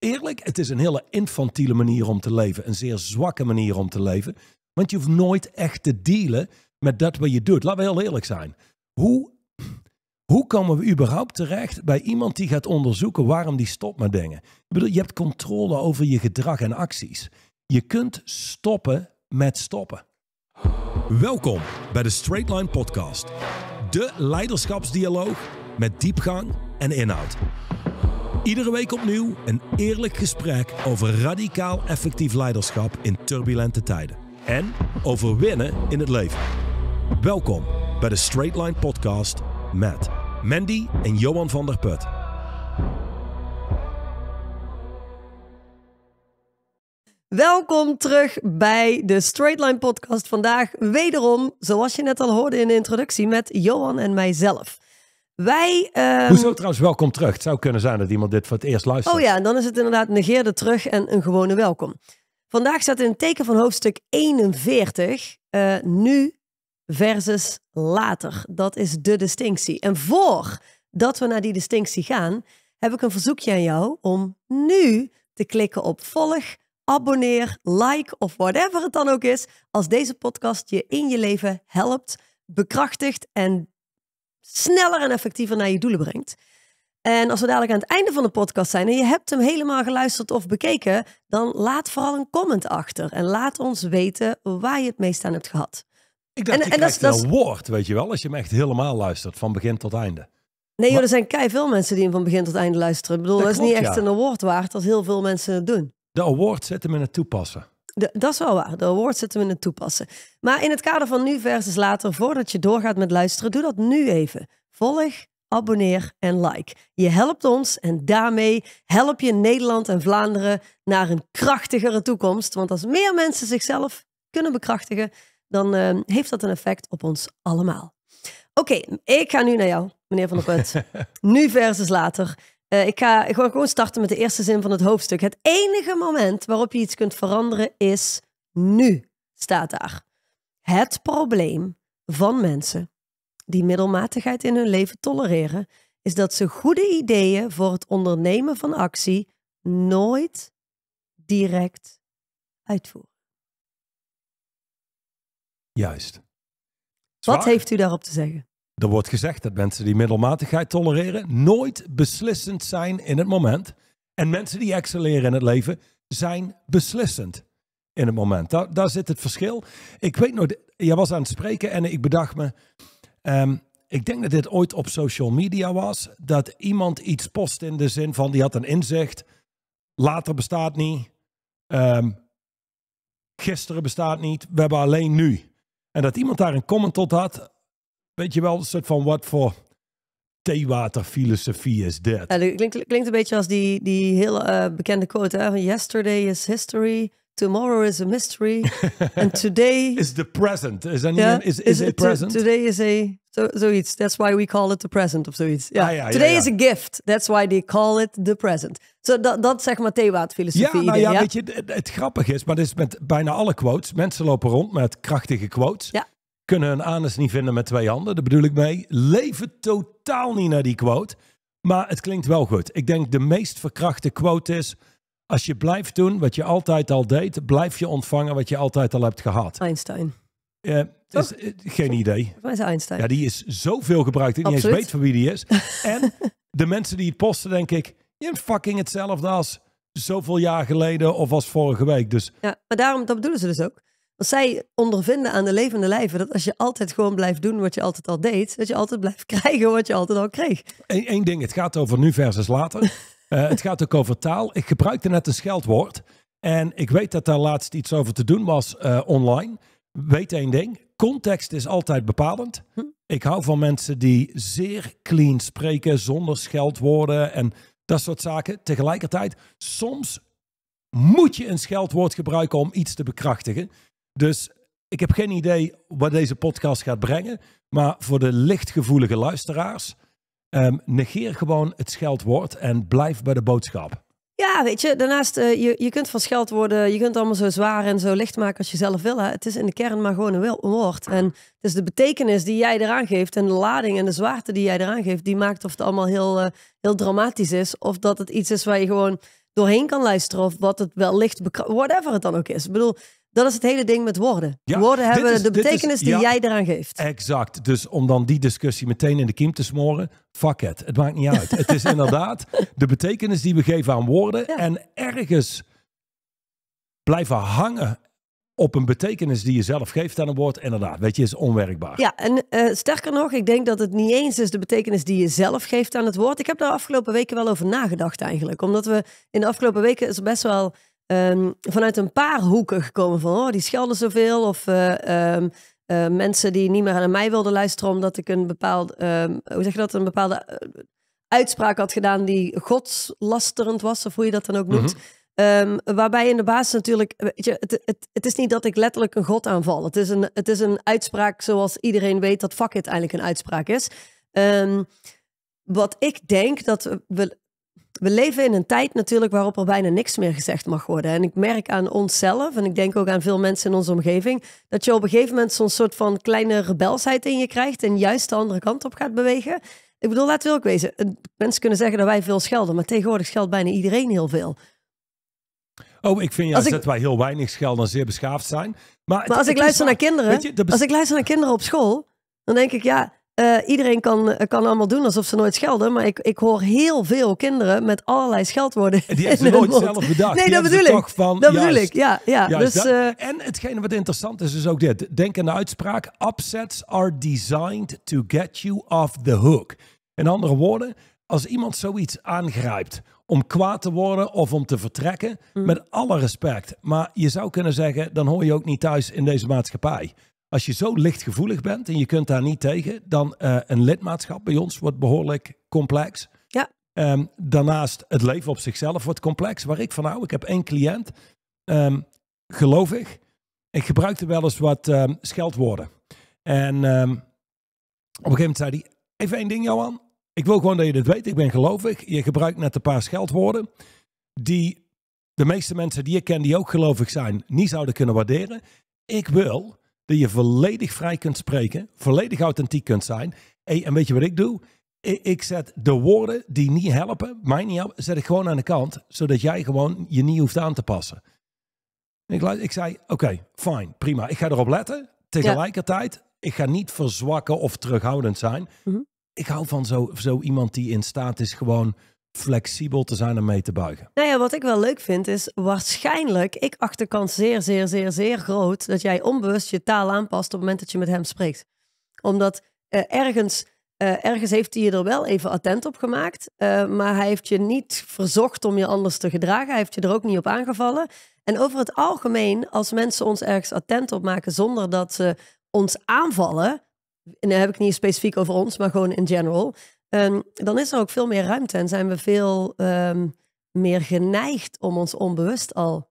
eerlijk, het is een hele infantiele manier om te leven. Een zeer zwakke manier om te leven. Want je hoeft nooit echt te dealen met dat wat je doet. Laten we heel eerlijk zijn. Hoe, hoe komen we überhaupt terecht bij iemand die gaat onderzoeken waarom die stopt met dingen? Ik bedoel, je hebt controle over je gedrag en acties. Je kunt stoppen met stoppen. Welkom bij de Straightline Podcast. De leiderschapsdialoog met diepgang en inhoud. Iedere week opnieuw een eerlijk gesprek over radicaal effectief leiderschap in turbulente tijden. En over winnen in het leven. Welkom bij de Straight Line Podcast met Mandy en Johan van der Put. Welkom terug bij de Straightline Podcast. Vandaag wederom, zoals je net al hoorde in de introductie, met Johan en mijzelf. Wij. Ehm, Hoezo trouwens welkom terug? Het zou kunnen zijn dat iemand dit voor het eerst luistert. Oh ja, en dan is het inderdaad negeerde terug en een gewone welkom. Vandaag staat in het teken van hoofdstuk 41. Eh, nu versus later. Dat is de distinctie. En voordat we naar die distinctie gaan, heb ik een verzoekje aan jou om nu te klikken op volg, abonneer, like of whatever het dan ook is. Als deze podcast je in je leven helpt, bekrachtigt en sneller en effectiever naar je doelen brengt. En als we dadelijk aan het einde van de podcast zijn en je hebt hem helemaal geluisterd of bekeken, dan laat vooral een comment achter en laat ons weten waar je het meest aan hebt gehad. Ik dacht, en, dat is, een woord, weet je wel, als je hem echt helemaal luistert, van begin tot einde. Nee, er zijn kei veel mensen die hem van begin tot einde luisteren. Ik bedoel, dat, is niet echt een award waard als heel veel mensen het doen. De award zet hem in het toepassen dat is wel waar. De award zitten we in het toepassen. Maar in het kader van nu versus later, voordat je doorgaat met luisteren, doe dat nu even. Volg, abonneer en like. Je helpt ons en daarmee help je Nederland en Vlaanderen naar een krachtigere toekomst. Want als meer mensen zichzelf kunnen bekrachtigen, dan eh, heeft dat een effect op ons allemaal. Oké, ik ga nu naar jou, meneer Van der Put. nu versus later. Eh, ik, ga, gewoon starten met de eerste zin van het hoofdstuk. Het enige moment waarop je iets kunt veranderen is nu, staat daar. Het probleem van mensen die middelmatigheid in hun leven tolereren, is dat ze goede ideeën voor het ondernemen van actie nooit direct uitvoeren. Juist. Wat heeft u daarop te zeggen? Er wordt gezegd dat mensen die middelmatigheid tolereren nooit beslissend zijn in het moment. En mensen die excelleren in het leven zijn beslissend in het moment. Daar, daar zit het verschil. Ik weet nog, jij was aan het spreken en ik bedacht me. Ehm, ik denk dat dit ooit op social media was. Dat iemand iets post in de zin van die had een inzicht. Later bestaat niet. Ehm, gisteren bestaat niet. We hebben alleen nu. En dat iemand daar een comment op had weet je wel, een soort van wat voor theewaterfilosofie is dit? Ja, klinkt, klinkt een beetje als die, die heel eh, bekende quote hè, yesterday is history. Tomorrow is a mystery. and today is the present. Is dat is, is, present? Today is a so, zoiets. That's why we call it the present of zoiets. Yeah. ja, Today is a gift. That's why they call it the present. so, dat, dat zeg maar theewaterfilosofie. Ja, nou idee, ja, weet je, het, het, grappige is, maar dit is met bijna alle quotes. Mensen lopen rond met krachtige quotes. Ja kunnen hun anus niet vinden met twee handen. Daar bedoel ik mee. Leven totaal niet naar die quote. Maar het klinkt wel goed. Ik denk de meest verkrachte quote is... Als je blijft doen wat je altijd al deed... blijf je ontvangen wat je altijd al hebt gehad. Einstein. Ja, is, eh, geen idee. Waar is Einstein. Ja, die is zoveel gebruikt. Ik niet eens weet van wie die is. en de mensen die het posten, denk ik... Je fucking hetzelfde als zoveel jaar geleden of als vorige week. Dus... Ja, maar daarom, dat bedoelen ze dus ook zij ondervinden aan de levende lijven dat als je altijd gewoon blijft doen wat je altijd al deed, dat je altijd blijft krijgen wat je altijd al kreeg. Eén ding, het gaat over nu versus later. Eh, het gaat ook over taal. Ik gebruikte net een scheldwoord. En ik weet dat daar laatst iets over te doen was eh, online. Weet één ding, context is altijd bepalend. Hm. Ik hou van mensen die zeer clean spreken, zonder scheldwoorden en dat soort zaken. Tegelijkertijd, soms moet je een scheldwoord gebruiken om iets te bekrachtigen. Dus ik heb geen idee wat deze podcast gaat brengen. Maar voor de lichtgevoelige luisteraars, ehm, negeer gewoon het scheldwoord en blijf bij de boodschap. Ja, weet je, daarnaast, eh, je, je kunt van scheld worden, je kunt allemaal zo zwaar en zo licht maken als je zelf wil. Het is in de kern maar gewoon een woord. En het is de betekenis die jij eraan geeft en de lading en de zwaarte die jij eraan geeft, die maakt of het allemaal heel, eh, heel dramatisch is. Of dat het iets is waar je gewoon doorheen kan luisteren of wat het wel licht, whatever het dan ook is. Ik bedoel, dat is het hele ding met woorden. woorden hebben de betekenis die jij eraan geeft. Exact. Dus om dan die discussie meteen in de kiem te smoren, fuck it. Het maakt niet uit. het is inderdaad de betekenis die we geven aan woorden. En ergens blijven hangen op een betekenis die je zelf geeft aan een woord, inderdaad, weet je, is onwerkbaar. Ja, en eh, sterker nog, ik denk dat het niet eens is de betekenis die je zelf geeft aan het woord. Ik heb daar afgelopen weken wel over nagedacht eigenlijk, omdat we in de afgelopen weken is best wel Ehm, vanuit een paar hoeken gekomen van oh, die schelden zoveel. Of eh, ehm, eh, mensen die niet meer aan mij wilden luisteren omdat ik een bepaald, ehm, hoe zeg je dat, een bepaalde eh, uitspraak had gedaan die godslasterend was, of hoe je dat dan ook noemt. Mhm. waarbij in de basis natuurlijk, weet je, het, het, het, is niet dat ik letterlijk een god aanval. Het is een, het is een uitspraak zoals iedereen weet dat fuck it eigenlijk een uitspraak is. wat ik denk dat we we leven in een tijd natuurlijk waarop er bijna niks meer gezegd mag worden. En ik merk aan onszelf, en ik denk ook aan veel mensen in onze omgeving, dat je op een gegeven moment zo'n soort van kleine rebelsheid in je krijgt en juist de andere kant op gaat bewegen. Ik bedoel, laten we ook wezen. Mensen kunnen zeggen dat wij veel schelden, maar tegenwoordig scheldt bijna iedereen heel veel. Oh, ik vind juist dat wij heel weinig schelden en zeer beschaafd zijn. Maar, als, ik luister naar kinderen, als ik luister naar kinderen op school, dan denk ik ja, eh, iedereen kan, eh, kan allemaal doen alsof ze nooit schelden. Maar ik, ik hoor heel veel kinderen met allerlei scheldwoorden. Die hebben ze nooit zelf bedacht. Nee, dat bedoel ik. Toch van, dat bedoel ik, ja. ja. Dus, eh, en hetgene wat interessant is, is ook dit. Denk aan de uitspraak. Upsets are designed to get you off the hook. In andere woorden, als iemand zoiets aangrijpt om kwaad te worden of om te vertrekken, hmm. met alle respect. Maar je zou kunnen zeggen, dan hoor je ook niet thuis in deze maatschappij. Als je zo lichtgevoelig bent en je kunt daar niet tegen, dan uh, een lidmaatschap bij ons wordt behoorlijk complex. Ja. Um, daarnaast het leven op zichzelf wordt complex. Waar ik van hou, ik heb één cliënt, um, ehm, gelovig. Ik gebruikte wel eens wat ehm, scheldwoorden. En op een gegeven moment zei hij, even één ding Johan. Ik wil gewoon dat je dit weet, ik ben gelovig. Je gebruikt net een paar scheldwoorden die de meeste mensen die ik ken die ook gelovig zijn, niet zouden kunnen waarderen. Ik wil dat je volledig vrij kunt spreken, volledig authentiek kunt zijn. en weet je wat ik doe? Ik, zet de woorden die niet helpen, mij niet helpen, zet ik gewoon aan de kant, zodat jij gewoon je niet hoeft aan te passen. Ik, ik zei, oké, okay, fijn, prima. Ik ga erop letten. Tegelijkertijd, ik ga niet verzwakken of terughoudend zijn. Mhm. Ik hou van zo, zo iemand die in staat is gewoon flexibel te zijn en mee te buigen. Nou ja, wat ik wel leuk vind is waarschijnlijk, ik acht de kans zeer, zeer, zeer, zeer groot dat jij onbewust je taal aanpast op het moment dat je met hem spreekt. Omdat eh, ergens, eh, ergens heeft hij je er wel even attent op gemaakt, eh, maar hij heeft je niet verzocht om je anders te gedragen. Hij heeft je er ook niet op aangevallen. En over het algemeen, als mensen ons ergens attent op maken zonder dat ze ons aanvallen, en dan heb ik niet specifiek over ons, maar gewoon in general, Ehm, dan is er ook veel meer ruimte en zijn we veel ehm, meer geneigd om ons onbewust al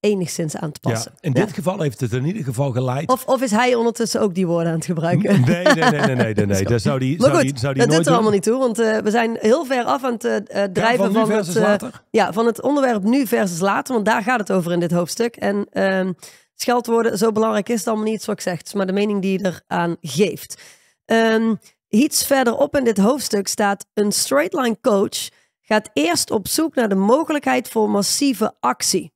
enigszins aan te passen. Ja, in dit geval heeft het in ieder geval geleid. Of, of is hij ondertussen ook die woorden aan het gebruiken? Nee, nee, nee, nee, nee. nee, nee. Dat zou die, zou die, zou die dat doet er allemaal niet toe, want eh, we zijn heel ver af aan het uh, eh, drijven ja, van, van het, uh, ja, van het onderwerp nu versus later, want daar gaat het over in dit hoofdstuk. En ehm, scheldwoorden, zo belangrijk is het allemaal niet, zoals ik zeg, maar de mening die je eraan geeft. Um, Iets verderop in dit hoofdstuk staat: een straightline coach gaat eerst op zoek naar de mogelijkheid voor massieve actie.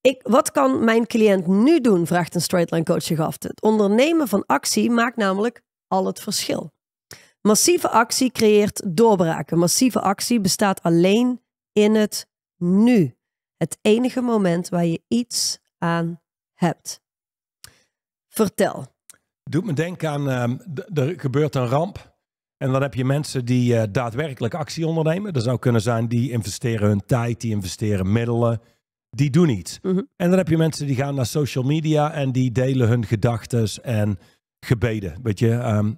Ik, wat kan mijn cliënt nu doen? vraagt een straightline coach zich af. Het ondernemen van actie maakt namelijk al het verschil. Massieve actie creëert doorbraken. Massieve actie bestaat alleen in het nu. Het enige moment waar je iets aan hebt. Vertel. Doet me denken aan, ehm, er gebeurt een ramp. En dan heb je mensen die eh, daadwerkelijk actie ondernemen. dat zou kunnen zijn die investeren hun tijd, die investeren middelen. Die doen iets. Mhm. En dan heb je mensen die gaan naar social media en die delen hun gedachten en gebeden. Weet je, ehm,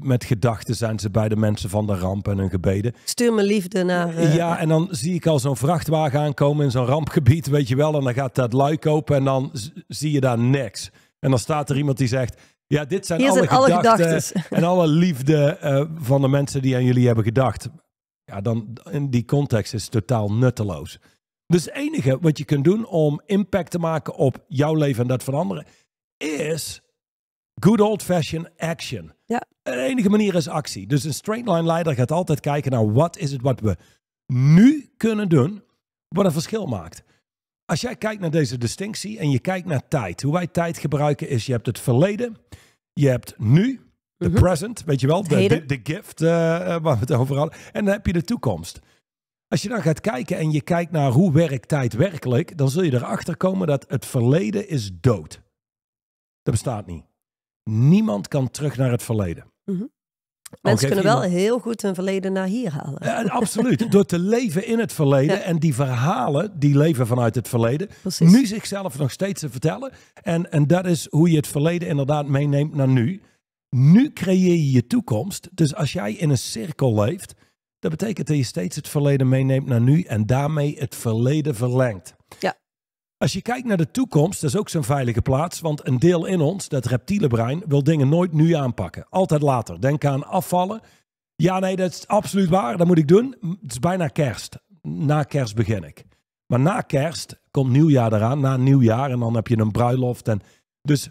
met gedachten zijn ze bij de mensen van de ramp en hun gebeden. Stuur me liefde naar. Eh, ja, en dan zie ik al zo'n vrachtwagen aankomen in zo'n rampgebied, weet je wel. En dan gaat dat luik open en dan zie je daar niks. En dan staat er iemand die zegt: Ja, dit zijn, alle, gedachten en alle liefde eh, van de mensen die aan jullie hebben gedacht. Ja, dan in die context is het totaal nutteloos. Dus het enige wat je kunt doen om impact te maken op jouw leven en dat van anderen, is good old-fashioned action. Ja. De enige manier is actie. Dus een straight line leider gaat altijd kijken naar wat is het wat we nu kunnen doen, wat een verschil maakt. Als jij kijkt naar deze distinctie en je kijkt naar tijd. Hoe wij tijd gebruiken is, je hebt het verleden, je hebt nu, de mhm. present, weet je wel, de, de, gift eh, eh, waar we het over hadden. En dan heb je de toekomst. Als je dan gaat kijken en je kijkt naar hoe werkt tijd werkelijk, dan zul je erachter komen dat het verleden is dood. Dat bestaat niet. Niemand kan terug naar het verleden. uh Oh, Mensen kunnen wel heel goed hun verleden naar hier halen. Ja, absoluut. Door te leven in het verleden en die verhalen die leven vanuit het verleden, Precies. nu zichzelf nog steeds te vertellen. En, en dat is hoe je het verleden inderdaad meeneemt naar nu. Nu creëer je je toekomst. Dus als jij in een cirkel leeft, dat betekent dat je steeds het verleden meeneemt naar nu en daarmee het verleden verlengt. Ja. Als je kijkt naar de toekomst, dat is ook zo'n veilige plaats. Want een deel in ons, dat reptiele brein, wil dingen nooit nu aanpakken. Altijd later. Denk aan afvallen. Ja, nee, dat is absoluut waar. Dat moet ik doen. Het is bijna kerst. Na kerst begin ik. Maar na kerst komt nieuwjaar eraan. Na nieuwjaar en dan heb je een bruiloft. En... Dus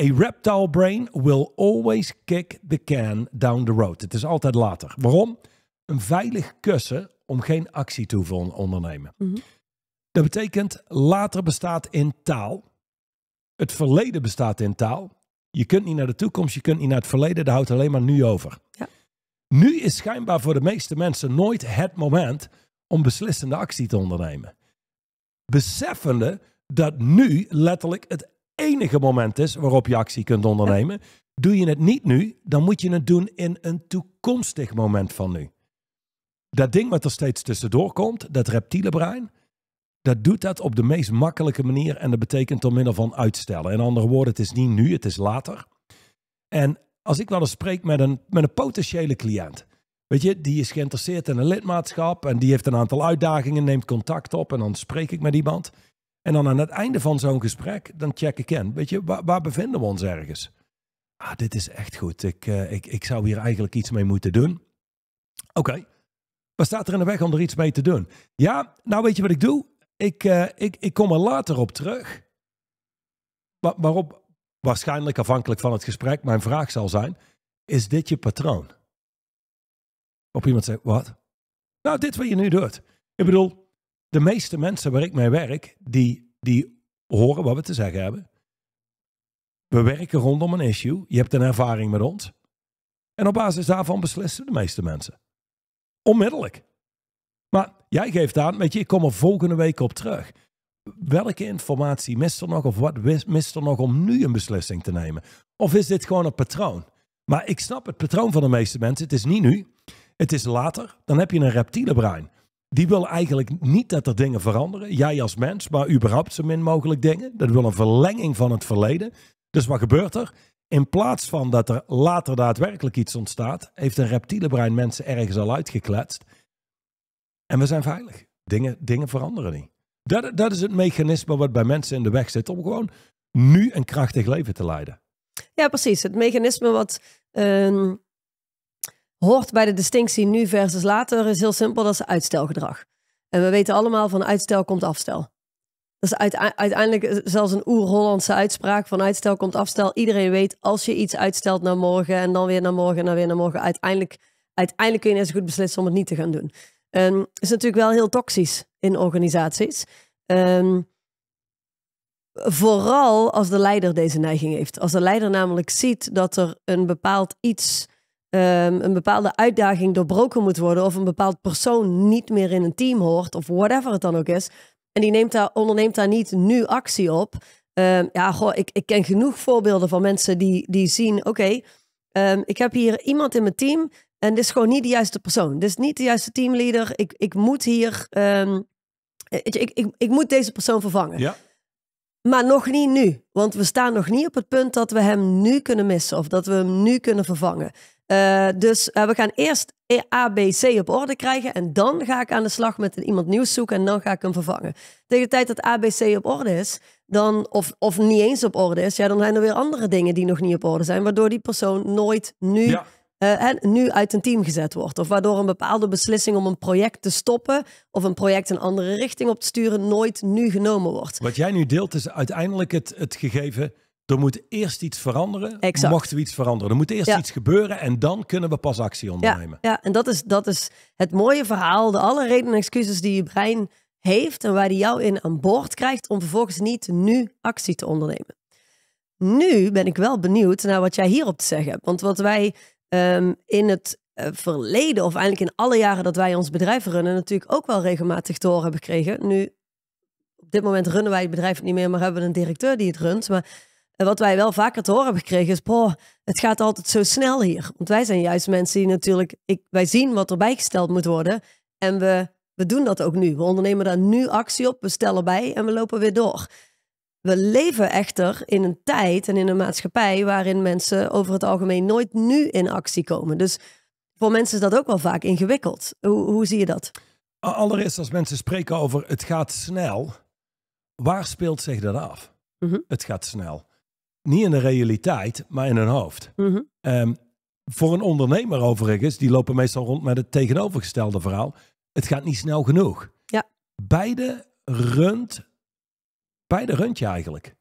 a reptile brain will always kick the can down the road. Het is altijd later. Waarom? Een veilig kussen om geen actie te ondernemen. Mm dat betekent later bestaat in taal. Het verleden bestaat in taal. Je kunt niet naar de toekomst, je kunt niet naar het verleden. Daar houdt alleen maar nu over. Ja. Nu is schijnbaar voor de meeste mensen nooit het moment om beslissende actie te ondernemen. Beseffende dat nu letterlijk het enige moment is waarop je actie kunt ondernemen. Doe je het niet nu, dan moet je het doen in een toekomstig moment van nu. Dat ding wat er steeds tussendoor komt, dat reptiele brein, dat doet dat op de meest makkelijke manier. En dat betekent door middel van uitstellen. In andere woorden, het is niet nu, het is later. En als ik wel eens spreek met een, met een potentiële cliënt. Weet je, die is geïnteresseerd in een lidmaatschap en die heeft een aantal uitdagingen, neemt contact op en dan spreek ik met iemand. En dan aan het einde van zo'n gesprek, dan check ik in. Weet je, waar, waar bevinden we ons ergens? Ah, dit is echt goed. Ik, eh, ik, ik zou hier eigenlijk iets mee moeten doen. Oké, wat staat er in de weg om er iets mee te doen? Ja, nou weet je wat ik doe? Ik, eh, ik, ik kom er later op terug. Wa waarop waarschijnlijk afhankelijk van het gesprek mijn vraag zal zijn: Is dit je patroon? Op iemand zegt: Wat? Nou, dit wat je nu doet. Ik bedoel, de meeste mensen waar ik mee werk, die, die horen wat we te zeggen hebben. We werken rondom een issue. Je hebt een ervaring met ons. En op basis daarvan beslissen de meeste mensen. Onmiddellijk. Jij geeft aan, weet je, ik kom er volgende week op terug. Welke informatie mist er nog of wat mist er nog om nu een beslissing te nemen? Of is dit gewoon een patroon? Maar ik snap het patroon van de meeste mensen. Het is niet nu, het is later. Dan heb je een reptiele brein. Die wil eigenlijk niet dat er dingen veranderen. Jij als mens, maar überhaupt zo min mogelijk dingen. Dat wil een verlenging van het verleden. Dus wat gebeurt er? In plaats van dat er later daadwerkelijk iets ontstaat, heeft een reptiele brein mensen ergens al uitgekletst. En we zijn veilig. Dingen, dingen veranderen niet. Dat, dat is het mechanisme wat bij mensen in de weg zit om gewoon nu een krachtig leven te leiden. Ja, precies. Het mechanisme wat ehm, hoort bij de distinctie nu versus later is heel simpel. Dat is uitstelgedrag. En we weten allemaal van uitstel komt afstel. Dat is uiteindelijk zelfs een oer-Hollandse uitspraak van uitstel komt afstel. Iedereen weet als je iets uitstelt naar morgen en dan weer naar morgen en dan weer naar morgen. Uiteindelijk, uiteindelijk kun je eens goed beslissen om het niet te gaan doen. Um, is natuurlijk wel heel toxisch in organisaties. Ehm, vooral als de leider deze neiging heeft. Als de leider namelijk ziet dat er een bepaald iets, ehm, een bepaalde uitdaging doorbroken moet worden, of een bepaald persoon niet meer in een team hoort, of whatever het dan ook is. En die neemt daar, onderneemt daar niet nu actie op. ja, goh, ik, ik ken genoeg voorbeelden van mensen die, die zien: oké, ik heb hier iemand in mijn team en dit is gewoon niet de juiste persoon. Dit is niet de juiste teamleader. Ik, ik moet hier. Ehm, ik, ik, ik, moet deze persoon vervangen. Ja. Maar nog niet nu. Want we staan nog niet op het punt dat we hem nu kunnen missen. Of dat we hem nu kunnen vervangen. Eh, dus eh, we gaan eerst e, A, B, C op orde krijgen. En dan ga ik aan de slag met iemand nieuws zoeken. En dan ga ik hem vervangen. Tegen de tijd dat A, B, C op orde is. Dan, of, of niet eens op orde is. Ja, dan zijn er weer andere dingen die nog niet op orde zijn. Waardoor die persoon nooit nu. Ja eh, en nu uit een team gezet wordt. Of waardoor een bepaalde beslissing om een project te stoppen of een project een andere richting op te sturen nooit nu genomen wordt. Wat jij nu deelt is uiteindelijk het, het gegeven. Er moet eerst iets veranderen. Mochten we iets veranderen. Er moet eerst iets gebeuren en dan kunnen we pas actie ondernemen. Ja, ja, en dat is, dat is het mooie verhaal. De alle redenen en excuses die je brein heeft en waar die jou in aan boord krijgt om vervolgens niet nu actie te ondernemen. Nu ben ik wel benieuwd naar wat jij hierop te zeggen hebt. Want wat wij Ehm, in het eh, verleden, of eigenlijk in alle jaren dat wij ons bedrijf runnen, natuurlijk ook wel regelmatig te horen hebben gekregen. Nu, op dit moment runnen wij het bedrijf niet meer, maar hebben een directeur die het runt. Maar eh, wat wij wel vaker te horen hebben gekregen is, boh, het gaat altijd zo snel hier. Want wij zijn juist mensen die natuurlijk, ik, wij zien wat er bijgesteld moet worden. En we, we doen dat ook nu. We ondernemen daar nu actie op, we stellen bij en we lopen weer door. We leven echter in een tijd en in een maatschappij waarin mensen over het algemeen nooit nu in actie komen. Dus voor mensen is dat ook wel vaak ingewikkeld. Hoe, hoe zie je dat? Allereerst, als mensen spreken over het gaat snel, waar speelt zich dat af? Mhm. Het gaat snel. Niet in de realiteit, maar in hun hoofd. Mhm. Ehm, voor een ondernemer overigens, die lopen meestal rond met het tegenovergestelde verhaal. Het gaat niet snel genoeg. Ja. Beide runt bij de randje eigenlijk.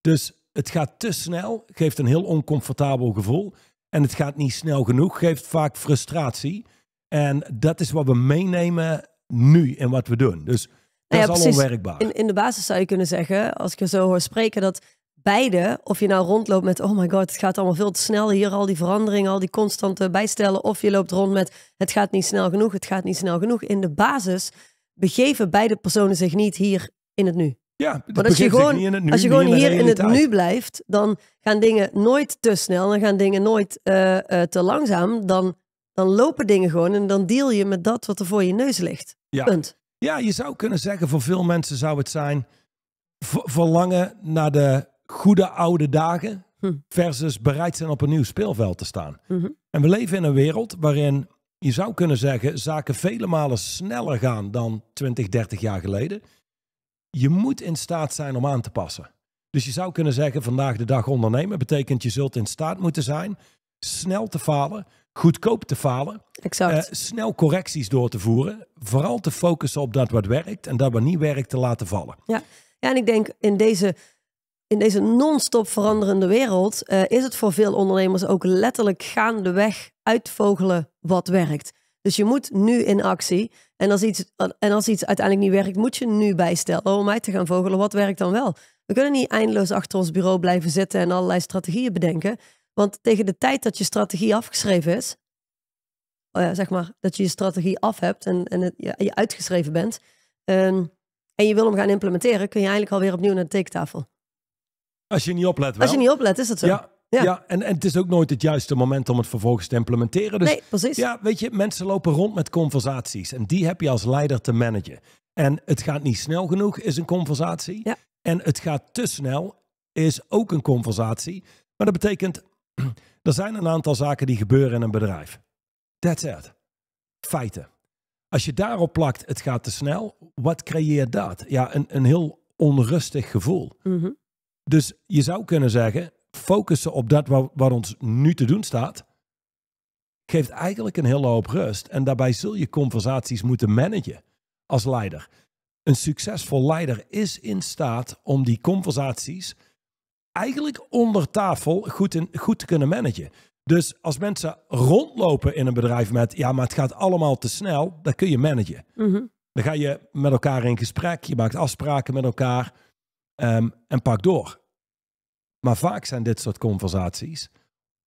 Dus het gaat te snel, geeft een heel oncomfortabel gevoel. En het gaat niet snel genoeg, geeft vaak frustratie. En dat is wat we meenemen nu in wat we doen. Dus dat nou is al onwerkbaar. In, in, de basis zou je kunnen zeggen, als ik je zo hoor spreken, dat beide, of je nou rondloopt met oh my god, het gaat allemaal veel te snel hier, al die veranderingen, al die constante bijstellen, of je loopt rond met het gaat niet snel genoeg, het gaat niet snel genoeg. In de basis begeven beide personen zich niet hier in het nu. Ja, maar als je gewoon, als je gewoon hier in het nu blijft, dan gaan dingen nooit te snel, dan gaan dingen nooit eh, eh, te langzaam. Dan, dan lopen dingen gewoon en dan deal je met dat wat er voor je neus ligt. Ja. Punt. Ja, je zou kunnen zeggen, voor veel mensen zou het zijn verlangen naar de goede oude dagen hm. versus bereid zijn op een nieuw speelveld te staan. Hm En we leven in een wereld waarin je zou kunnen zeggen, zaken vele malen sneller gaan dan 20, 30 jaar geleden je moet in staat zijn om aan te passen. Dus je zou kunnen zeggen, vandaag de dag ondernemen betekent je zult in staat moeten zijn snel te falen, goedkoop te falen, eh, snel correcties door te voeren, vooral te focussen op dat wat werkt en dat wat niet werkt te laten vallen. Ja, ja en ik denk in deze, in deze non-stop veranderende wereld eh, is het voor veel ondernemers ook letterlijk gaandeweg uitvogelen wat werkt. Dus je moet nu in actie. En als, iets, en als iets uiteindelijk niet werkt, moet je nu bijstellen om uit te gaan vogelen. Wat werkt dan wel? We kunnen niet eindeloos achter ons bureau blijven zitten en allerlei strategieën bedenken. Want tegen de tijd dat je strategie afgeschreven is, oh ja, zeg maar, dat je je strategie af hebt en, en het, je uitgeschreven bent, ehm, en je wil hem gaan implementeren, kun je eigenlijk alweer opnieuw naar de tekentafel. Als je niet oplet wel. Als je niet oplet, is dat zo. Ja, ja, en, en het is ook nooit het juiste moment om het vervolgens te implementeren. Dus, nee, precies. Ja, weet je, mensen lopen rond met conversaties en die heb je als leider te managen. En het gaat niet snel genoeg, is een conversatie. Ja. En het gaat te snel, is ook een conversatie. Maar dat betekent, er zijn een aantal zaken die gebeuren in een bedrijf. That's it. Feiten. Als je daarop plakt, het gaat te snel, wat creëert dat? Ja, een, een heel onrustig gevoel. Mm -hmm. Dus je zou kunnen zeggen, focussen op dat wat, ons nu te doen staat, geeft eigenlijk een hele hoop rust. En daarbij zul je conversaties moeten managen als leider. Een succesvol leider is in staat om die conversaties eigenlijk onder tafel goed, goed te kunnen managen. Dus als mensen rondlopen in een bedrijf met, ja, maar het gaat allemaal te snel, dan kun je managen. Mhm. Dan ga je met elkaar in gesprek, je maakt afspraken met elkaar ehm, en pak door. Maar vaak zijn dit soort conversaties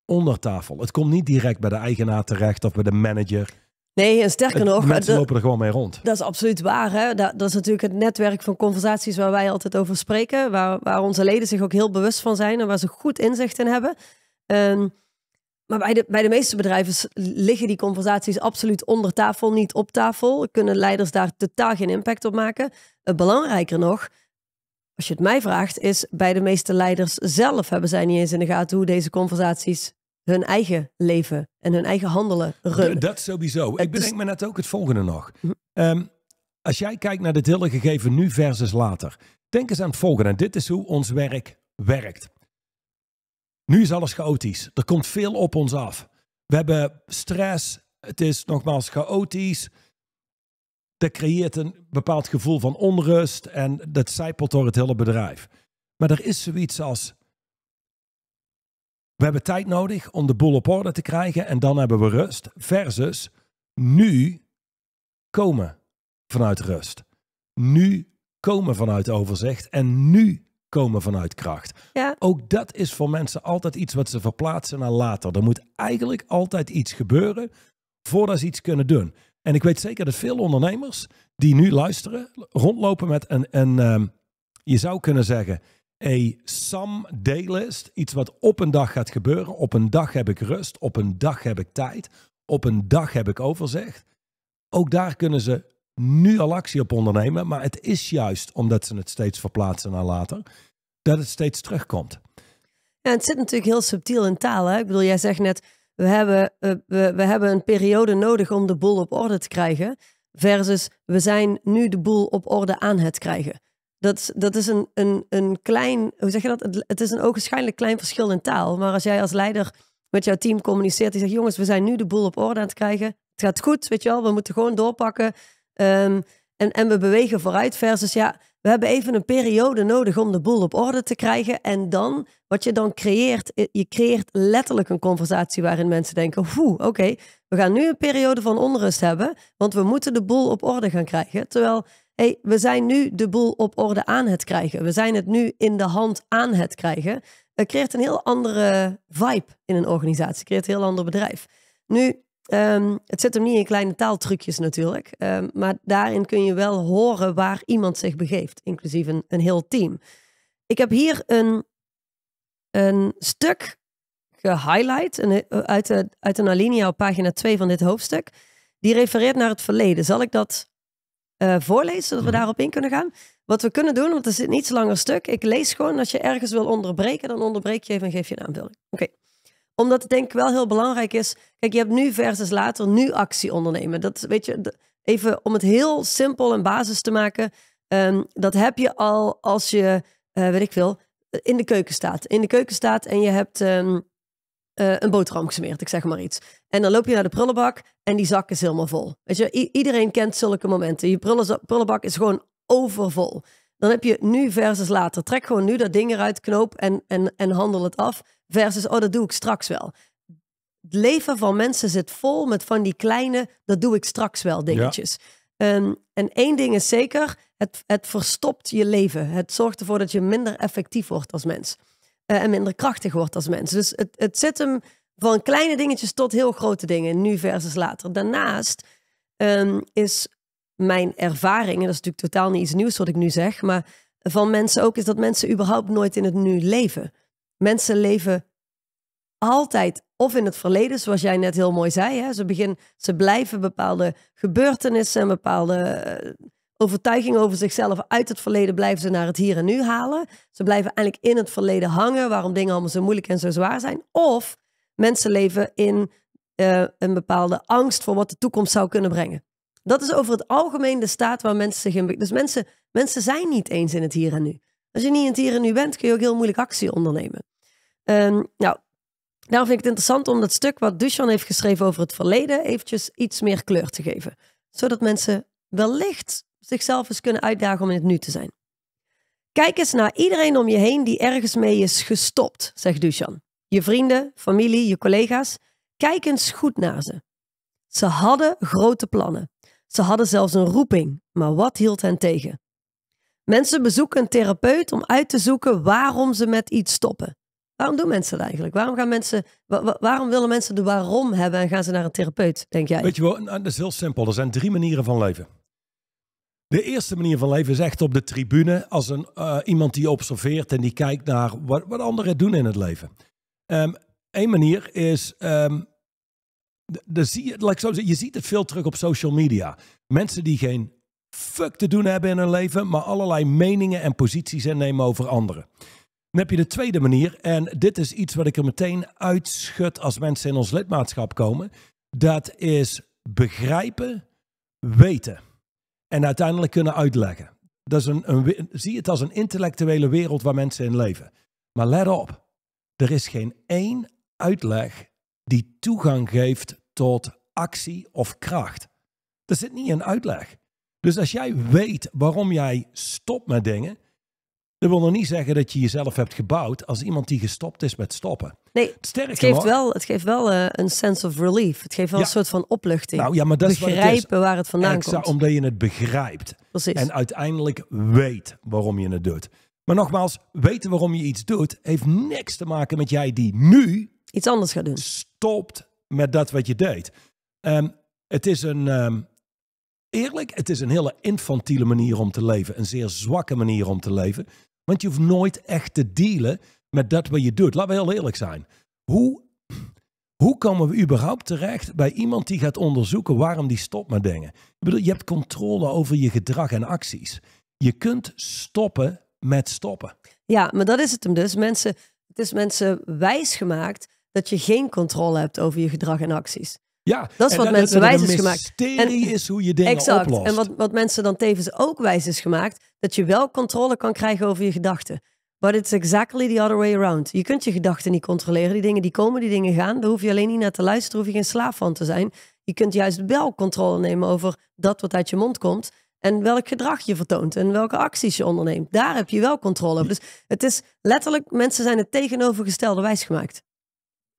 onder tafel. Het komt niet direct bij de eigenaar terecht of bij de manager. Nee, en sterker nog... Mensen eh, lopen er gewoon mee rond. Dat is absoluut waar. Hè? Dat, dat, is natuurlijk het netwerk van conversaties waar wij altijd over spreken. Waar, waar onze leden zich ook heel bewust van zijn en waar ze goed inzicht in hebben. Ehm, maar bij de, bij de meeste bedrijven liggen die conversaties absoluut onder tafel, niet op tafel. Kunnen leiders daar totaal geen impact op maken. Eh, belangrijker nog, als je het mij vraagt, is bij de meeste leiders zelf hebben zij niet eens in de gaten hoe deze conversaties hun eigen leven en hun eigen handelen runnen. Dat sowieso. Ik bedenk me net ook het volgende nog. Mhm. Ehm, als jij kijkt naar de hele gegeven nu versus later. Denk eens aan het volgende. En dit is hoe ons werk werkt. Nu is alles chaotisch. Er komt veel op ons af. We hebben stress. Het is nogmaals chaotisch dat creëert een bepaald gevoel van onrust en dat zijpelt door het hele bedrijf. Maar er is zoiets als, we hebben tijd nodig om de boel op orde te krijgen en dan hebben we rust, versus nu komen vanuit rust. Nu komen vanuit overzicht en nu komen vanuit kracht. Ja. Ook dat is voor mensen altijd iets wat ze verplaatsen naar later. Er moet eigenlijk altijd iets gebeuren voordat ze iets kunnen doen. En ik weet zeker dat veel ondernemers die nu luisteren, rondlopen met een, een ehm, je zou kunnen zeggen, een someday list. Iets wat op een dag gaat gebeuren. Op een dag heb ik rust. Op een dag heb ik tijd. Op een dag heb ik overzicht. Ook daar kunnen ze nu al actie op ondernemen. Maar het is juist omdat ze het steeds verplaatsen naar later, dat het steeds terugkomt. Ja, het zit natuurlijk heel subtiel in taal. Hè? Ik bedoel, jij zegt net we hebben, eh, we, we hebben een periode nodig om de boel op orde te krijgen. Versus we zijn nu de boel op orde aan het krijgen. Dat, dat is een, een, een klein, hoe zeg je dat? Het, is een ogenschijnlijk klein verschil in taal. Maar als jij als leider met jouw team communiceert, die zegt: jongens, we zijn nu de boel op orde aan het krijgen. Het gaat goed, weet je wel, we moeten gewoon doorpakken. Um, en, en we bewegen vooruit versus ja, we hebben even een periode nodig om de boel op orde te krijgen. En dan, wat je dan creëert, eh, je creëert letterlijk een conversatie waarin mensen denken, oeh, oké, we gaan nu een periode van onrust hebben, want we moeten de boel op orde gaan krijgen. Terwijl, hey, we zijn nu de boel op orde aan het krijgen. We zijn het nu in de hand aan het krijgen. Het creëert een heel andere vibe in een organisatie, creëert een heel ander bedrijf. Nu, Ehm, het zit hem niet in kleine taaltrucjes natuurlijk. Ehm, maar daarin kun je wel horen waar iemand zich begeeft, inclusief een, een heel team. Ik heb hier een, een stuk gehighlight eh, uit, de, uit een alinea op pagina 2 van dit hoofdstuk. Die refereert naar het verleden. Zal ik dat uh, voorlezen, zodat we mhm. daarop in kunnen gaan? Wat we kunnen doen, want er zit niet zo langer stuk. Ik lees gewoon. Als je ergens wil onderbreken, dan onderbreek je even en geef je een aanvulling. Oké omdat het denk ik wel heel belangrijk is. Kijk, je hebt nu versus later, nu actie ondernemen. Dat weet je, even om het heel simpel en basis te maken. Ehm, dat heb je al als je, uh, weet ik veel, in de keuken staat. In de keuken staat en je hebt ehm, eh, een boterham gesmeerd, ik zeg maar iets. En dan loop je naar de prullenbak en die zak is helemaal vol. Weet je, iedereen kent zulke momenten. Je prullenbak is gewoon overvol. Dan heb je nu versus later. Trek gewoon nu dat ding eruit, knoop en, en, en handel het af. Versus, oh, dat doe ik straks wel. Het leven van mensen zit vol met van die kleine, dat doe ik straks wel dingetjes. Ja. Ehm, en één ding is zeker, het, het verstopt je leven. Het zorgt ervoor dat je minder effectief wordt als mens. Eh, en minder krachtig wordt als mens. Dus het, het zit hem van kleine dingetjes tot heel grote dingen, nu versus later. Daarnaast um, is mijn ervaring, en dat is natuurlijk totaal niet iets nieuws wat ik nu zeg, maar van mensen ook, is dat mensen überhaupt nooit in het nu leven. Mensen leven altijd of in het verleden, zoals jij net heel mooi zei. Hè? Ze, begin, ze blijven bepaalde gebeurtenissen en bepaalde eh, overtuigingen over zichzelf uit het verleden blijven ze naar het hier en nu halen. Ze blijven eigenlijk in het verleden hangen, waarom dingen allemaal zo moeilijk en zo zwaar zijn. Of mensen leven in eh, een bepaalde angst voor wat de toekomst zou kunnen brengen. Dat is over het algemeen de staat waar mensen zich in bevinden. Dus mensen, mensen zijn niet eens in het hier en nu. Als je niet in het hier en nu bent, kun je ook heel moeilijk actie ondernemen. Ehm, nou, daarom vind ik het interessant om dat stuk wat Dushan heeft geschreven over het verleden eventjes iets meer kleur te geven. Zodat mensen wellicht zichzelf eens kunnen uitdagen om in het nu te zijn. Kijk eens naar iedereen om je heen die ergens mee is gestopt, zegt Dushan. Je vrienden, familie, je collega's. Kijk eens goed naar ze. Ze hadden grote plannen. Ze hadden zelfs een roeping, maar wat hield hen tegen? Mensen bezoeken een therapeut om uit te zoeken waarom ze met iets stoppen. Waarom doen mensen dat eigenlijk? Waarom, gaan mensen, waarom willen mensen de waarom hebben en gaan ze naar een therapeut, denk jij? Weet je wel, nou, dat is heel simpel. Er zijn drie manieren van leven. De eerste manier van leven is echt op de tribune als een, eh, iemand die observeert en die kijkt naar wat, wat anderen doen in het leven. Eén ehm, manier is ehm, zie je, je ziet het veel terug op social media. Mensen die geen fuck te doen hebben in hun leven, maar allerlei meningen en posities innemen over anderen. Dan heb je de tweede manier, en dit is iets wat ik er meteen uitschud als mensen in ons lidmaatschap komen. Dat is begrijpen, weten en uiteindelijk kunnen uitleggen. Dat is een, een, zie het als een intellectuele wereld waar mensen in leven. Maar let op, er is geen één uitleg die toegang geeft tot actie of kracht. Er zit niet een uitleg. Dus als jij weet waarom jij stopt met dingen, dat wil nog niet zeggen dat je jezelf hebt gebouwd als iemand die gestopt is met stoppen. Nee, Sterker het geeft wel, het geeft wel eh, een sense of relief. Het geeft wel een soort van opluchting. Nou ja, maar dat Begrijpen is waar het vandaan komt. Omdat je het begrijpt. En uiteindelijk weet waarom je het doet. Maar nogmaals, weten waarom je iets doet, heeft niks te maken met jij die nu... Iets anders gaat doen. Stopt met dat wat je deed. Ehm, het is een, ehm, eerlijk, het is een hele infantiele manier om te leven. Een zeer zwakke manier om te leven. Want je hoeft nooit echt te dealen met dat wat je doet. Laten we heel eerlijk zijn. Hoe, hoe komen we überhaupt terecht bij iemand die gaat onderzoeken waarom die stopt met dingen? Ik bedoel, je hebt controle over je gedrag en acties. Je kunt stoppen met stoppen. Ja, maar dat is het hem dus. Mensen, het is mensen wijsgemaakt dat je geen controle hebt over je gedrag en acties. Ja, dat is wat mensen wijs is gemaakt. En is hoe je dingen exact. Oplost. En wat, wat mensen dan tevens ook wijs is gemaakt, dat je wel controle kan krijgen over je gedachten. But it's exactly the other way around. Je kunt je gedachten niet controleren. Die dingen die komen, die dingen gaan. Daar hoef je alleen niet naar te luisteren, hoef je geen slaaf van te zijn. Je kunt juist wel controle nemen over dat wat uit je mond komt. En welk gedrag je vertoont en welke acties je onderneemt. Daar heb je wel controle op. Dus het is letterlijk, mensen zijn het tegenovergestelde wijs gemaakt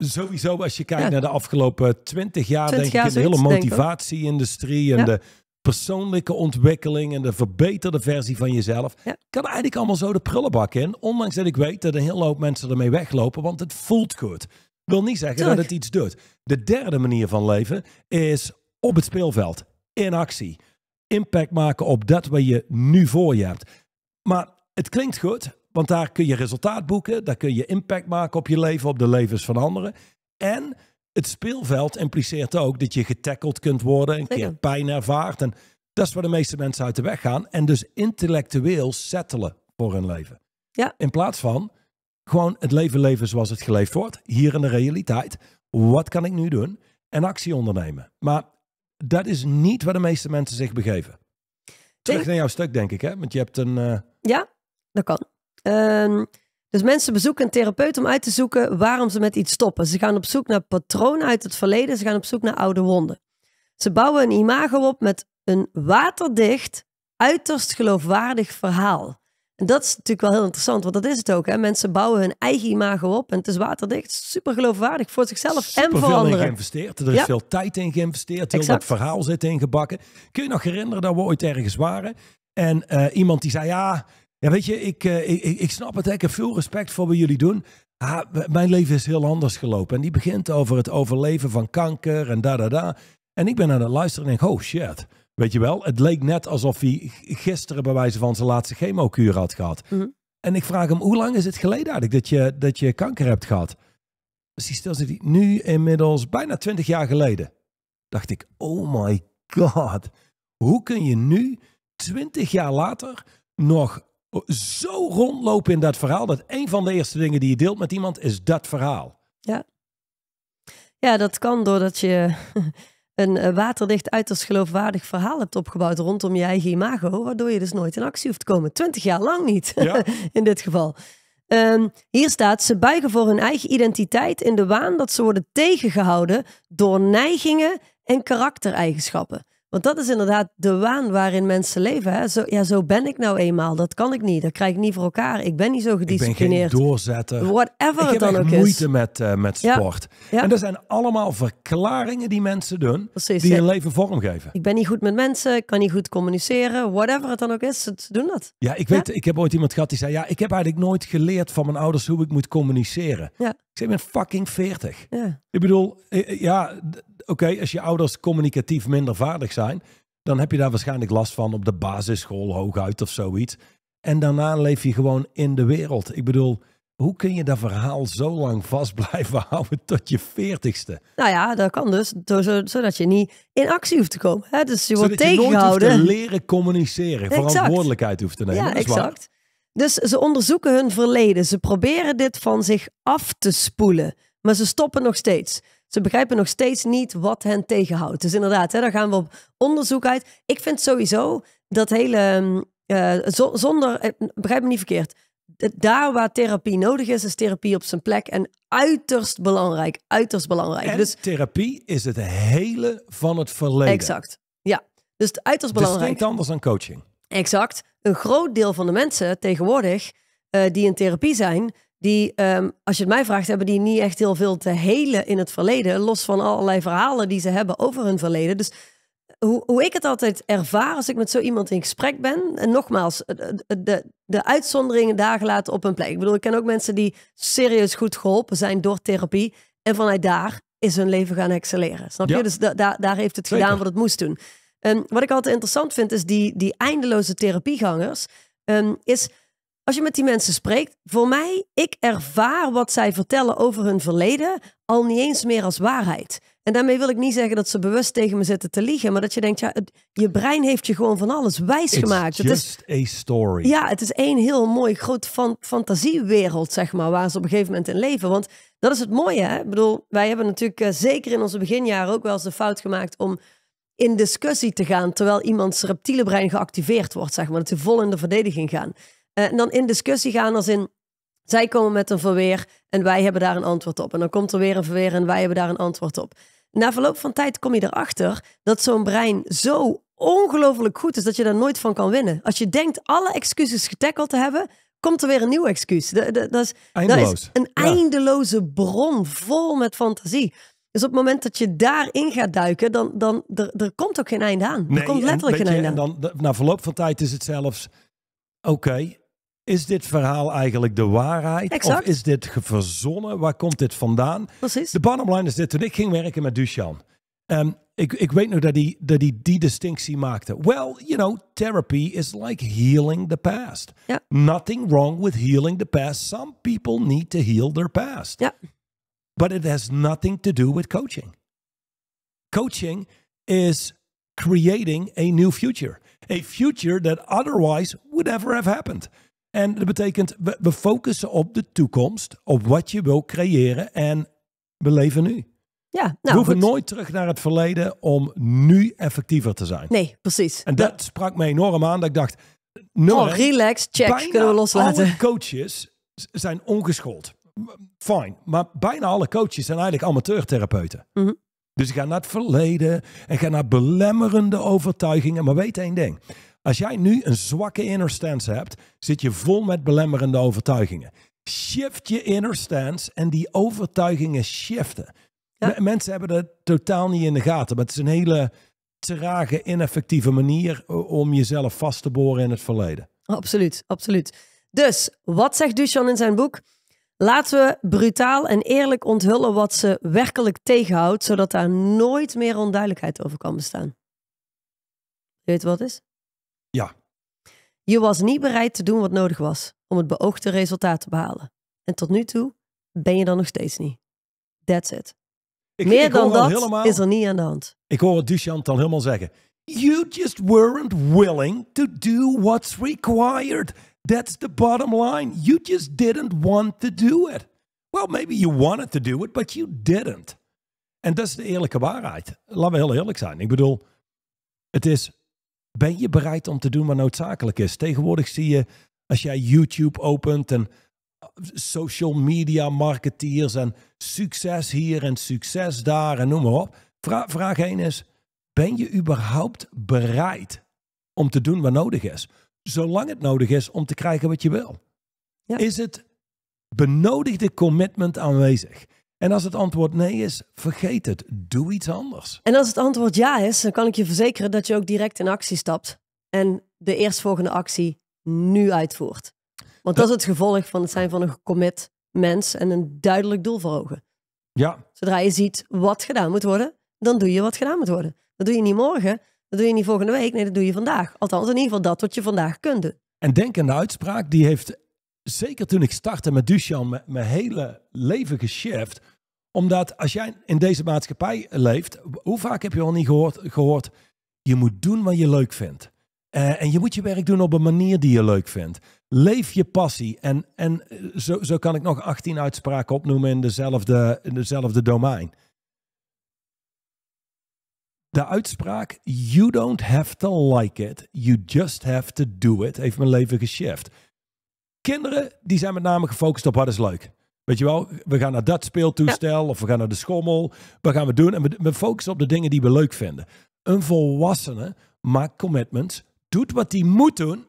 sowieso als je kijkt naar de afgelopen twintig jaar, denk ik, in de hele motivatie-industrie en de persoonlijke ontwikkeling en de verbeterde versie van jezelf. Ja. Kan eigenlijk allemaal zo de prullenbak in. Ondanks dat ik weet dat een hele hoop mensen ermee weglopen, want het voelt goed. Wil niet zeggen dat het iets doet. De derde manier van leven is op het speelveld, in actie. Impact maken op dat wat je nu voor je hebt. Maar het klinkt goed, want daar kun je resultaat boeken, daar kun je impact maken op je leven, op de levens van anderen. En het speelveld impliceert ook dat je getackeld kunt worden, een keer pijn ervaart. En dat is waar de meeste mensen uit de weg gaan. En dus intellectueel settelen voor hun leven. Ja. In plaats van gewoon het leven leven zoals het geleefd wordt, hier in de realiteit. Wat kan ik nu doen? En actie ondernemen. Maar dat is niet waar de meeste mensen zich begeven. Terug naar jouw stuk, denk ik, hè? Want je hebt een. Eh, ja, dat kan. Ehm, dus mensen bezoeken een therapeut om uit te zoeken waarom ze met iets stoppen. Ze gaan op zoek naar patronen uit het verleden. Ze gaan op zoek naar oude wonden. Ze bouwen een imago op met een waterdicht, uiterst geloofwaardig verhaal. En dat is natuurlijk wel heel interessant, want dat is het ook. Hè? Mensen bouwen hun eigen imago op en het is waterdicht. Super geloofwaardig voor zichzelf en voor veel anderen. In geïnvesteerd. Er is veel tijd in geïnvesteerd. Heel exact. dat verhaal zit ingebakken. Kun je nog herinneren dat we ooit ergens waren? En eh, iemand die zei, ja, ja, weet je, eh, ik, ik, ik snap het. Ik veel respect voor wat jullie doen. Ah, mijn leven is heel anders gelopen. En die begint over het overleven van kanker en da da da. En ik ben aan het luisteren en denk, oh shit. Weet je wel, het leek net alsof hij gisteren bij wijze van zijn laatste chemokuur had gehad. Mhm. En ik vraag hem, hoe lang is het geleden eigenlijk dat je, dat je kanker hebt gehad? Dus die ze die nu inmiddels bijna twintig jaar geleden. Dacht ik, oh my god. Hoe kun je nu, twintig jaar later, nog zo rondlopen in dat verhaal. Dat een van de eerste dingen die je deelt met iemand is dat verhaal. Ja. Ja, dat kan doordat je een eh, waterdicht, uiterst geloofwaardig verhaal hebt opgebouwd rondom je eigen imago, waardoor je dus nooit in actie hoeft te komen. Twintig jaar lang niet, ja. in dit geval. Ehm, hier staat, ze buigen voor hun eigen identiteit in de waan dat ze worden tegengehouden door neigingen en karaktereigenschappen. Want dat is inderdaad de waan waarin mensen leven. Hè? Zo, ja, zo ben ik nou eenmaal. Dat kan ik niet. Dat krijg ik niet voor elkaar. Ik ben niet zo gedisciplineerd. Ik ben geen doorzetter. Whatever ik het dan ook moeite moeite met, eh, met sport. En dat zijn allemaal verklaringen die mensen doen. die hun leven vormgeven. Ik ben niet goed met mensen. Ik kan niet goed communiceren. Whatever het dan ook is. Ze doen dat. Ja, ik weet. Ik heb ooit iemand gehad die zei. Ja, ik heb eigenlijk nooit geleerd van mijn ouders hoe ik moet communiceren. Ik zeg, ik ben fucking 40. Ja. Ik bedoel, eh, eh, ja, oké, als je ouders communicatief minder vaardig zijn, dan heb je daar waarschijnlijk last van op de basisschool, hooguit of zoiets. En daarna leef je gewoon in de wereld. Ik bedoel, hoe kun je dat verhaal zo lang vast blijven houden tot je veertigste? Nou ja, dat kan dus, zodat je niet in actie hoeft te komen. Hè? Dus je wordt tegengehouden. te leren communiceren, verantwoordelijkheid hoeft te nemen. Ja, exact. Dus ze onderzoeken hun verleden. Ze proberen dit van zich af te spoelen, maar ze stoppen nog steeds. Ze begrijpen nog steeds niet wat hen tegenhoudt. Dus inderdaad, hè, daar gaan we op onderzoek uit. Ik vind sowieso dat hele. Ehm, eh, zonder, eh, begrijp me niet verkeerd. Daar waar therapie nodig is, is therapie op zijn plek. En uiterst belangrijk. Uiterst belangrijk. En dus, therapie is het hele van het verleden. Exact. Ja. Dus het uiterst dus belangrijk. Het anders dan coaching. Exact. Een groot deel van de mensen tegenwoordig eh, die in therapie zijn, die, ehm, als je het mij vraagt, hebben die niet echt heel veel te helen in het verleden. Los van allerlei verhalen die ze hebben over hun verleden. Dus eh, hoe, hoe ik het altijd ervaar als ik met zo iemand in gesprek ben. En nogmaals, de, eh, eh, de, de uitzonderingen daar gelaten op hun plek. Ik bedoel, ik ken ook mensen die serieus goed geholpen zijn door therapie. En vanuit daar is hun leven gaan excelleren. Snap je? Dus daar heeft het gedaan wat het moest doen. En ehm, wat ik altijd interessant vind, is die, die eindeloze therapiegangers. Ehm, is als je met die mensen spreekt, voor mij, ik ervaar wat zij vertellen over hun verleden al niet eens meer als waarheid. En daarmee wil ik niet zeggen dat ze bewust tegen me zitten te liegen, maar dat je denkt, ja, je brein heeft je gewoon van alles wijs gemaakt. It's just het is, a story. Ja, het is één heel mooi groot fantasiewereld, zeg maar, waar ze op een gegeven moment in leven. Want dat is het mooie, hè? Ik bedoel, wij hebben natuurlijk eh, zeker in onze beginjaren ook wel eens de fout gemaakt om in discussie te gaan, terwijl iemands reptiele brein geactiveerd wordt, zeg maar, dat ze vol in de verdediging gaan. Eh, en dan in discussie gaan als in, zij komen met een verweer en wij hebben daar een antwoord op. En dan komt er weer een verweer en wij hebben daar een antwoord op. Na verloop van tijd kom je erachter dat zo'n brein zo ongelooflijk goed is dat je daar nooit van kan winnen. Als je denkt alle excuses getackeld te hebben, komt er weer een nieuw excuus. Dat, is, een eindeloze bron vol met fantasie. Dus op het moment dat je daarin gaat duiken, dan, dan er, komt ook geen einde aan. Nee, er komt letterlijk en, geen einde aan. En dan, na verloop van tijd is het zelfs, oké, is dit verhaal eigenlijk de waarheid? Of is dit verzonnen? Waar komt dit vandaan? Precies. De bottom line is dit. Toen ik ging werken met Duchamp. um, ik, ik weet nog dat hij dat die, die distinctie maakte. Well, you know, therapy is like healing the past. Nothing wrong with healing the past. Some people need to heal their past. But it has nothing to do with coaching. Coaching is creating a new future. A future that otherwise would never have happened. En dat betekent, we, we focussen op de toekomst, op wat je wil creëren en we leven nu. Ja, nou, we hoeven nooit terug naar het verleden om nu effectiever te zijn. Nee, precies. En dat, sprak me enorm aan dat ik dacht, oh, relax, check, kunnen we loslaten. Alle coaches zijn ongeschoold. Fine, maar bijna alle coaches zijn eigenlijk amateurtherapeuten. Mm Dus ze gaan naar het verleden en gaan naar belemmerende overtuigingen. Maar weet één ding. Als jij nu een zwakke inner stance hebt, zit je vol met belemmerende overtuigingen. Shift je inner stance en die overtuigingen shiften. Mensen hebben dat totaal niet in de gaten, maar het is een hele trage, ineffectieve manier om jezelf vast te boren in het verleden. Absoluut, absoluut. Dus, wat zegt Duchon in zijn boek? Laten we brutaal en eerlijk onthullen wat ze werkelijk tegenhoudt, zodat daar nooit meer onduidelijkheid over kan bestaan. Weet wat wat is? Ja. Je was niet bereid te doen wat nodig was om het beoogde resultaat te behalen. En tot nu toe ben je dan nog steeds niet. That's it. Meer dan dat is er niet aan de hand. Ik hoor Duchamp dan helemaal zeggen. You just weren't willing to do what's required. That's the bottom line. You just didn't want to do it. Well, maybe you wanted to do it, but you didn't. En dat is de eerlijke waarheid. Laten we heel eerlijk zijn. Ik bedoel, het is ben je bereid om te doen wat noodzakelijk is? Tegenwoordig zie je, als jij YouTube opent en eh, social media marketeers en succes hier en succes daar en noem maar op. vraag 1 is, ben je überhaupt bereid om te doen wat nodig is? Zolang het nodig is om te krijgen wat je wil. Is het benodigde commitment aanwezig? En als het antwoord nee is, vergeet het. Doe iets anders. En als het antwoord ja is, dan kan ik je verzekeren dat je ook direct in actie stapt. En de eerstvolgende actie nu uitvoert. Want dat, is het gevolg van het zijn van een commit mens en een duidelijk doel voor ogen. Ja. Zodra je ziet wat gedaan moet worden, dan doe je wat gedaan moet worden. Dat doe je niet morgen, dat doe je niet volgende week, nee, dat doe je vandaag. Althans, in ieder geval dat wat je vandaag kunt doen. En denk aan de uitspraak, die heeft zeker toen ik startte met Duchamp, mijn hele leven geshift omdat als jij in deze maatschappij leeft, hoe vaak heb je al niet gehoord, gehoord je moet doen wat je leuk vindt. Eh, en je moet je werk doen op een manier die je leuk vindt. Leef je passie. En, en eh, zo, zo kan ik nog 18 uitspraken opnoemen in dezelfde, in dezelfde domein. De uitspraak, you don't have to like it, you just have to do it, heeft mijn leven geshift. Kinderen, die zijn met name gefocust op wat is leuk. Weet je wel, we gaan naar dat speeltoestel of we gaan naar de schommel. Wat gaan we doen? En we, we focussen op de dingen die we leuk vinden. Een volwassene maakt commitments, doet wat hij moet doen,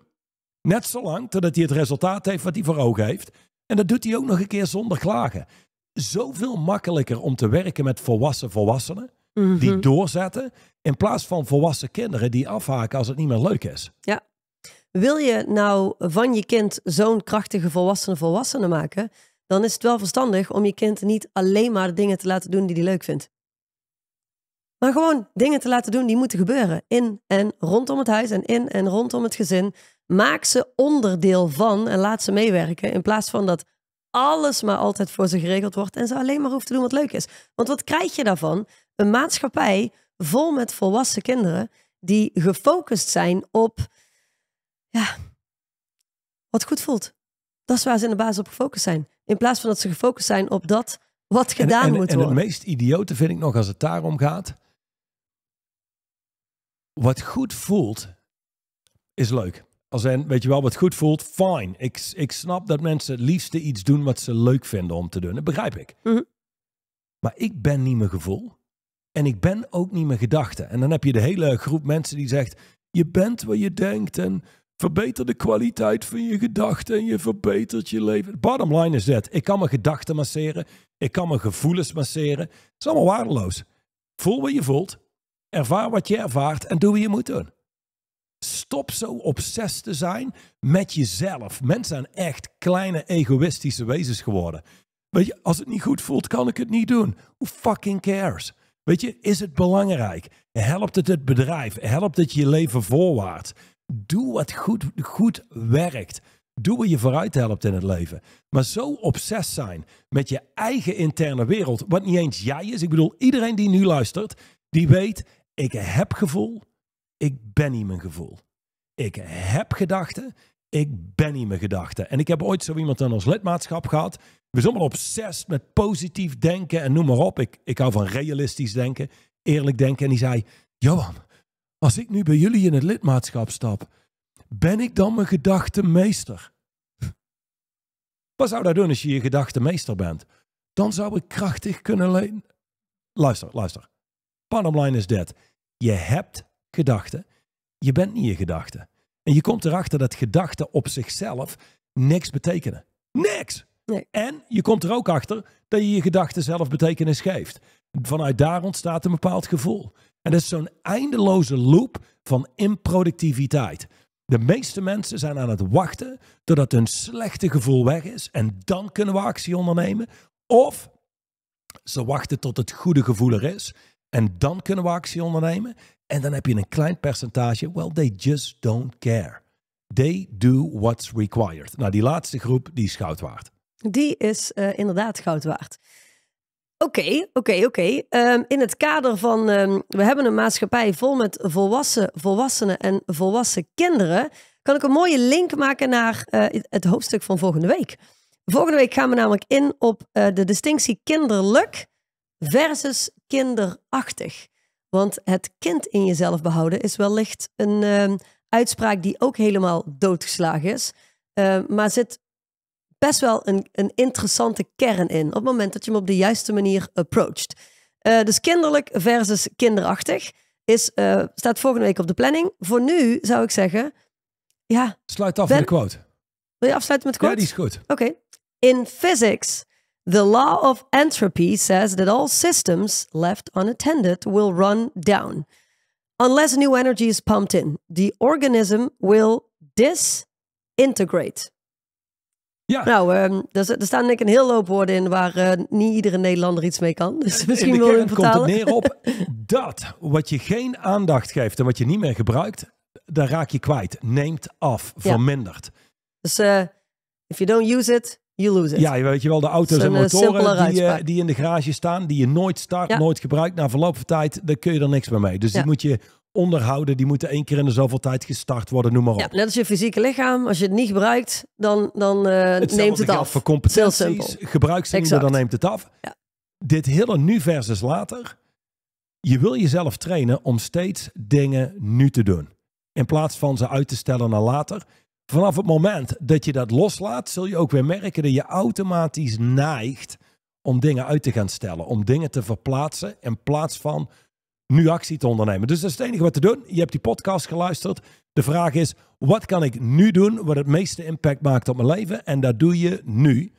net zolang totdat hij het resultaat heeft wat hij voor ogen heeft. En dat doet hij ook nog een keer zonder klagen. Zoveel makkelijker om te werken met volwassen volwassenen die mhm. doorzetten, in plaats van volwassen kinderen die afhaken als het niet meer leuk is. Ja. Wil je nou van je kind zo'n krachtige volwassene volwassene maken? dan is het wel verstandig om je kind niet alleen maar dingen te laten doen die hij leuk vindt. Maar gewoon dingen te laten doen die moeten gebeuren. In en rondom het huis en in en rondom het gezin. Maak ze onderdeel van en laat ze meewerken. In plaats van dat alles maar altijd voor ze geregeld wordt en ze alleen maar hoeft te doen wat leuk is. Want wat krijg je daarvan? Een maatschappij vol met volwassen kinderen die gefocust zijn op ja, wat goed voelt. Dat is waar ze in de basis op gefocust zijn. In plaats van dat ze gefocust zijn op dat wat gedaan moet worden. En het meest idiote vind ik nog als het daarom gaat. Wat goed voelt, is leuk. Als en, weet je wel, wat goed voelt, fine. Ik, ik snap dat mensen het liefste iets doen wat ze leuk vinden om te doen. Dat begrijp ik. Mhm. Maar ik ben niet mijn gevoel. En ik ben ook niet mijn gedachte. En dan heb je de hele groep mensen die zegt: Je bent wat je denkt. En Verbeter de kwaliteit van je gedachten en je verbetert je leven. Bottom line is dat. Ik kan mijn gedachten masseren. Ik kan mijn gevoelens masseren. Het is allemaal waardeloos. Voel wat je voelt. Ervaar wat je ervaart en doe wat je moet doen. Stop zo obsessief te zijn met jezelf. Mensen zijn echt kleine egoïstische wezens geworden. Weet je, als het niet goed voelt, kan ik het niet doen. Who fucking cares? Weet je, is het belangrijk? Helpt het het bedrijf? Helpt het je leven voorwaarts? doe wat goed, goed werkt. Doe wat je vooruit helpt in het leven. Maar zo obsess zijn met je eigen interne wereld, wat niet eens jij is. Ik bedoel, iedereen die nu luistert, die weet, ik heb gevoel, ik ben niet mijn gevoel. Ik heb gedachten, ik ben niet mijn gedachten. En ik heb ooit zo iemand aan ons lidmaatschap gehad. We zijn allemaal obsess met positief denken en noem maar op. Ik, ik hou van realistisch denken, eerlijk denken. En die zei, Johan, als ik nu bij jullie in het lidmaatschap stap, ben ik dan mijn gedachtenmeester? Wat zou dat doen als je je gedachtenmeester bent? Dan zou ik krachtig kunnen leen. Luister, luister. Bottom line is dit. Je hebt gedachten. Je bent niet je gedachten. En je komt erachter dat gedachten op zichzelf niks betekenen. Niks! Nee. En je komt er ook achter dat je je gedachten zelf betekenis geeft. Vanuit daar ontstaat een bepaald gevoel. En dat is zo'n eindeloze loop van improductiviteit. De meeste mensen zijn aan het wachten totdat hun slechte gevoel weg is en dan kunnen we actie ondernemen. Of ze wachten tot het goede gevoel er is en dan kunnen we actie ondernemen. En dan heb je een klein percentage, well, they just don't care. They do what's required. Nou, die laatste groep, die is goud waard. Die is eh, inderdaad goud waard. Oké, oké, oké. Ehm, in het kader van, ehm, we hebben een maatschappij vol met volwassen, volwassenen en volwassen kinderen, kan ik een mooie link maken naar eh, het hoofdstuk van volgende week. Volgende week gaan we namelijk in op eh, de distinctie kinderlijk versus kinderachtig. Want het kind in jezelf behouden is wellicht een ehm, uitspraak die ook helemaal doodgeslagen is, maar zit best wel een, een interessante kern in. Op het moment dat je hem op de juiste manier approacht. Eh, dus kinderlijk versus kinderachtig is, eh, staat volgende week op de planning. Voor nu zou ik zeggen. Ja, Sluit af ben, met de quote. Wil je afsluiten met de quote? Ja, die is goed. Oké. In physics, the law of entropy says that all systems left unattended will run down. Unless new energy is pumped in, the organism will disintegrate. Ja. Nou, um, er, er, staan denk ik een heel loop woorden in waar eh, niet iedere Nederlander iets mee kan. Dus misschien wil je komt het neer op dat wat je geen aandacht geeft en wat je niet meer gebruikt, daar raak je kwijt. Neemt af, vermindert. Dus eh, if you don't use it, you lose it. Ja, weet je wel, de auto's en eh, motoren die, die in de garage staan, die je nooit start, nooit gebruikt, na verloop van tijd, daar kun je er niks meer mee. Dus die moet je onderhouden. Die moeten één keer in de zoveel tijd gestart worden, noem maar op. Ja, net als je fysieke lichaam. Als je het niet gebruikt, dan, dan eh, neemt het af. voor competenties. Gebruik ze niet dan neemt het af. Ja. Dit hele nu versus later. Je wil jezelf trainen om steeds dingen nu te doen. In plaats van ze uit te stellen naar later. Vanaf het moment dat je dat loslaat, zul je ook weer merken dat je automatisch neigt om dingen uit te gaan stellen. Om dingen te verplaatsen in plaats van nu actie te ondernemen. Dus dat is het enige wat te doen. Je hebt die podcast geluisterd. De vraag is, wat kan ik nu doen wat het meeste impact maakt op mijn leven? En dat doe je nu.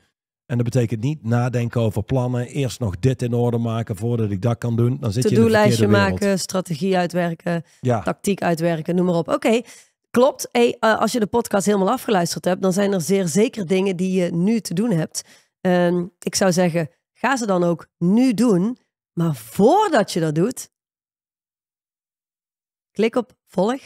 En dat betekent niet nadenken over plannen. Eerst nog dit in orde maken voordat ik dat kan doen. Dan zit je in de lijstje maken, strategie uitwerken, ja. tactiek uitwerken, noem maar op. Oké, klopt. Eh, als je de podcast helemaal afgeluisterd hebt, dan zijn er zeer zeker dingen die je nu te doen hebt. Ehm, ik zou zeggen, ga ze dan ook nu doen. Maar voordat je dat doet, Klik op volg,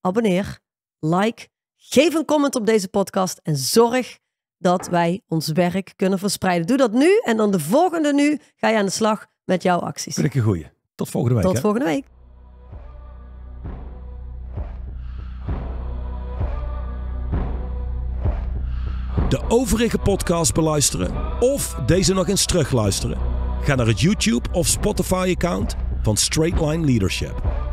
abonneer, like, geef een comment op deze podcast en zorg dat wij ons werk kunnen verspreiden. Doe dat nu en dan de volgende nu ga je aan de slag met jouw acties. Klik ik goeie. Tot volgende week. Tot volgende week. De overige podcast beluisteren of deze nog eens terugluisteren. Ga naar het YouTube of Spotify account van Straightline Leadership.